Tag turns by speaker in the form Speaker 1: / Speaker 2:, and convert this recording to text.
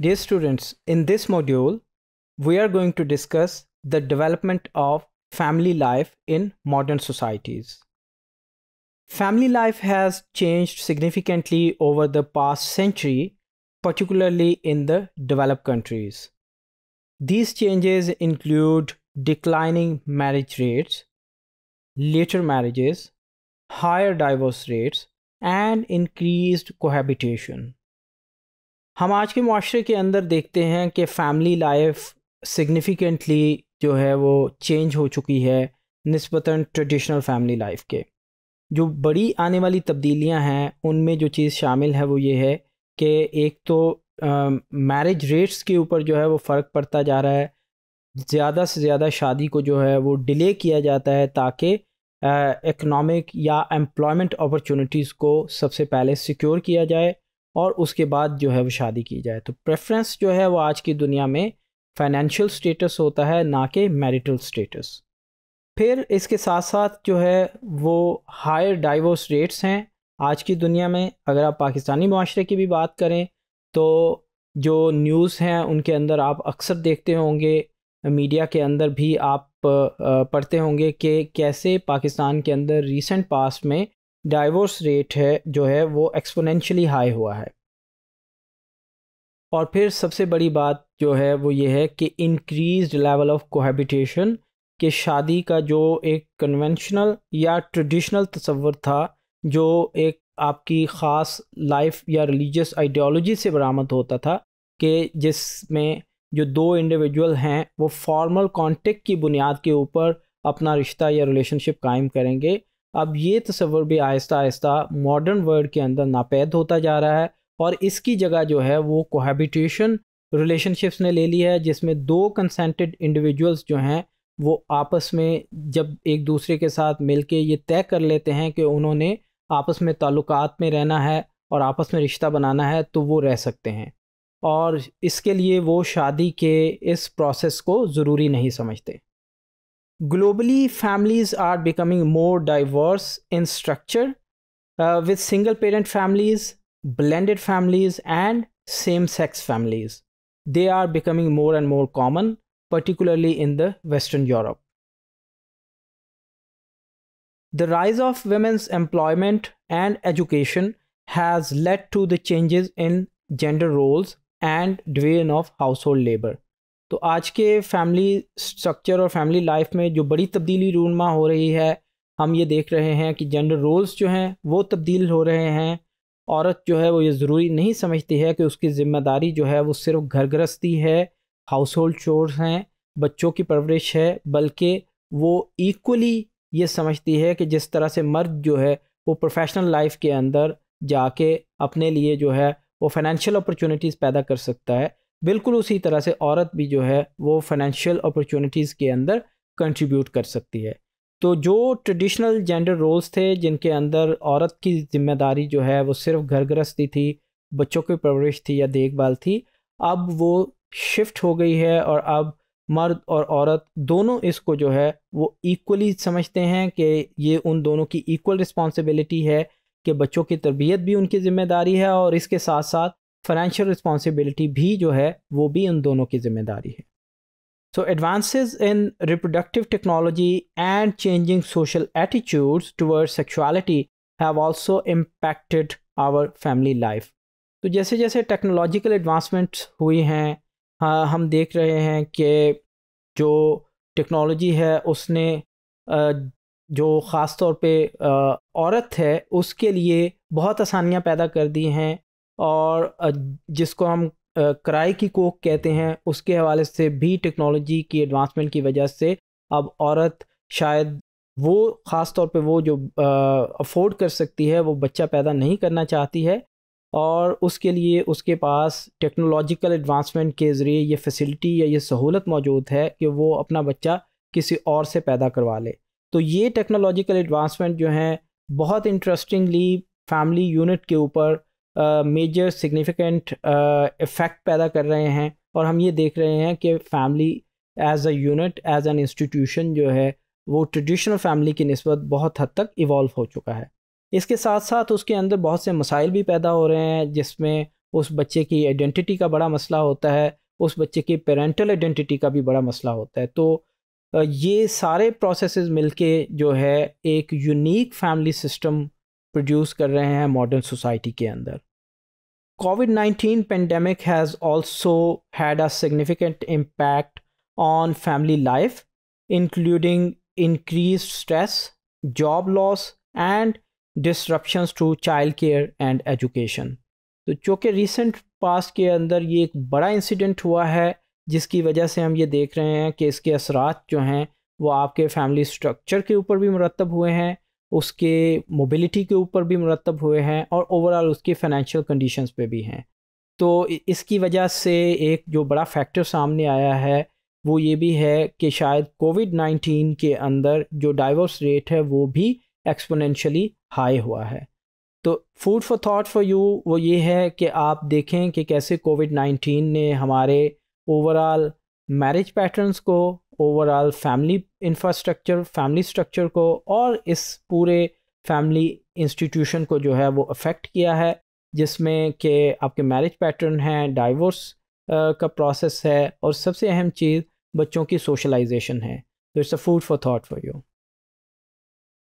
Speaker 1: Dear students, in this module, we are going to discuss the development of family life in modern societies. Family life has changed significantly over the past century, particularly in the developed countries. These changes include declining marriage rates, later marriages, higher divorce rates, and increased cohabitation. हम आज के माशरे के अंदर देखते हैं कि family life significantly जो है वो चेंज हो चुकी है नस्बता ट्रेडिशनल फैमिली लाइफ के जो बड़ी आने वाली तब्दीलियां हैं उनमें जो चीज़ शामिल है वो ये है कि एक तो मैरिज रेट्स के ऊपर जो है वो फ़र्क पड़ता जा रहा है ज़्यादा से ज़्यादा शादी को जो है वो डिले किया जाता है ताकि इकनॉमिक या एम्प्लॉयमेंट अपॉर्चुनिटीज़ को सबसे पहले सिक्योर किया जाए और उसके बाद जो है वो शादी की जाए तो प्रेफरेंस जो है वो आज की दुनिया में फाइनेंशियल स्टेटस होता है ना कि मैरिटल स्टेटस फिर इसके साथ साथ जो है वो हायर डाइवोर्स रेट्स हैं आज की दुनिया में अगर आप पाकिस्तानी माशरे की भी बात करें तो जो न्यूज़ हैं उनके अंदर आप अक्सर देखते होंगे मीडिया के अंदर भी आप पढ़ते होंगे कि कैसे पाकिस्तान के अंदर रीसेंट पास्ट में डाइवोर्स रेट है जो है वो एक्सपोनेंशियली हाई हुआ है और फिर सबसे बड़ी बात जो है वो ये है कि इंक्रीज लेवल ऑफ कोहेबिटेशन के शादी का जो एक कन्वेंशनल या ट्रेडिशनल तस्वर था जो एक आपकी ख़ास लाइफ या रिलीजियस आइडियोलॉजी से बरामद होता था कि जिसमें जो दो इंडिविजुअल हैं वो फॉर्मल कॉन्टेक्ट की बुनियाद के ऊपर अपना रिश्ता या रिलेशनशिप कायम करेंगे अब ये तस्वर भी आहिस्ता आहिस्ता मॉडर्न वर्ल्ड के अंदर नापैद होता जा रहा है और इसकी जगह जो है वो कोहेबिटेशन रिलेशनशिप्स ने ले ली है जिसमें दो कंसेंटेड इंडिविजुअल्स जो हैं वो आपस में जब एक दूसरे के साथ मिल के ये तय कर लेते हैं कि उन्होंने आपस में ताल्लुकात में रहना है और आपस में रिश्ता बनाना है तो वो रह सकते हैं और इसके लिए वो शादी के इस प्रोसेस को ज़रूरी नहीं समझते Globally, families are becoming more diverse in structure uh, with single parent families, blended families, and same sex families. They are becoming more and more common, particularly in the Western Europe. The rise of women's employment and education has led to the changes in gender roles and division of household labor. तो आज के family structure और family life में जो बड़ी तब्दीली रूनमा हो रही है हम ये देख रहे हैं कि जेंडर रोल्स जो हैं वो तब्दील हो रहे हैं औरत जो है वो ये ज़रूरी नहीं समझती है कि उसकी ज़िम्मेदारी जो है वो सिर्फ घर गृहस्थी है हाउस होल्ड चोर्स हैं बच्चों की परवरिश है बल्कि वो इक्वली ये समझती है कि जिस तरह से मर्द जो है वो प्रोफेशनल लाइफ के अंदर जाके अपने लिए जो है वो फाइनेंशियल अपॉर्चुनिटीज़ पैदा कर सकता है बिल्कुल उसी तरह से औरत भी जो है वो फाइनेंशियल अपॉर्चुनिटीज़ के अंदर कंट्रीब्यूट कर सकती है तो जो ट्रेडिशनल जेंडर रोल्स थे जिनके अंदर औरत की जिम्मेदारी जो है वो सिर्फ घर गृहस्थी थी बच्चों की परवरिश थी या देखभाल थी अब वो शिफ्ट हो गई है और अब मर्द और औरत दोनों इसको जो है वो इक्वली समझते हैं कि ये उन दोनों की इक्वल रिस्पॉन्सिबिलिटी है कि बच्चों की तरबियत भी उनकी ज़िम्मेदारी है और इसके साथ साथ फाइनेंशियल रिस्पॉन्सिबिलिटी भी जो है वो भी उन दोनों की जिम्मेदारी है so advances in reproductive technology and changing social attitude toward sexuality have also impacted our family life तो जैसे जैसे टेक्नोलॉजिकल एडवांसमेंट्स हुई हैं हाँ, हम देख रहे हैं कि जो टेक्नोलॉजी है उसने जो ख़ास तौर पर औरत है उसके लिए बहुत आसानियाँ पैदा कर दी हैं और जिसको हम कराई की कोक कहते हैं उसके हवाले से भी टेक्नोलॉजी की एडवांसमेंट की वजह से अब औरत शायद वो ख़ास तौर पे वो जो अफोर्ड कर सकती है वो बच्चा पैदा नहीं करना चाहती है और उसके लिए उसके पास टेक्नोलॉजिकल एडवांसमेंट के ज़रिए ये फैसिलिटी या ये सहूलत मौजूद है कि वो अपना बच्चा किसी और से पैदा करवा ले तो ये टेक्नोलॉजिकल एडवांसमेंट जो हैं बहुत इंटरेस्टिंगली फैमिली यूनिट के ऊपर मेजर सिग्निफिकेंट इफ़ेक्ट पैदा कर रहे हैं और हम ये देख रहे हैं कि family as a unit as an institution जो है वो ट्रेडिशनल फैमिली की नस्बत बहुत हद तक इवॉल्व हो चुका है इसके साथ साथ उसके अंदर बहुत से मसाइल भी पैदा हो रहे हैं जिसमें उस बच्चे की आइडेंटिटी का बड़ा मसला होता है उस बच्चे की पेरेंटल आइडेंटिटी का भी बड़ा मसला होता है तो ये सारे प्रोसेस मिलके जो है एक यूनिक फैमिली सिस्टम प्रोड्यूस कर रहे हैं मॉडर्न सोसाइटी के अंदर COVID nineteen pandemic has also had a significant impact on family life including increase stress job loss and disruption to child care and education तो चूँकि रिसेंट पास के अंदर ये एक बड़ा इंसिडेंट हुआ है जिसकी वजह से हम ये देख रहे हैं कि इसके असरा जो हैं वो आपके फैमिली स्ट्रक्चर के ऊपर भी मुरतब हुए हैं उसके मोबिलिटी के ऊपर भी मुरतब हुए हैं और ओवरऑल उसकी फ़ाइनेंशियल कंडीशंस पे भी हैं तो इसकी वजह से एक जो बड़ा फैक्टर सामने आया है वो ये भी है कि शायद कोविड नाइन्टीन के अंदर जो डाइवोर्स रेट है वो भी एक्सपोनेंशियली हाई हुआ है तो food for thought for you वो ये है कि आप देखें कि कैसे कोविड नाइन्टीन ने हमारे ओवरऑल मैरिज पैटर्न्स को overall family infrastructure family structure को और इस पूरे फैमिली इंस्टीट्यूशन को जो है वो अफेक्ट किया है जिसमें कि आपके मैरिज पैटर्न हैं डाइवोर्स का प्रोसेस है और सबसे अहम चीज़ बच्चों की सोशलाइजेशन है तो it's a food for thought for you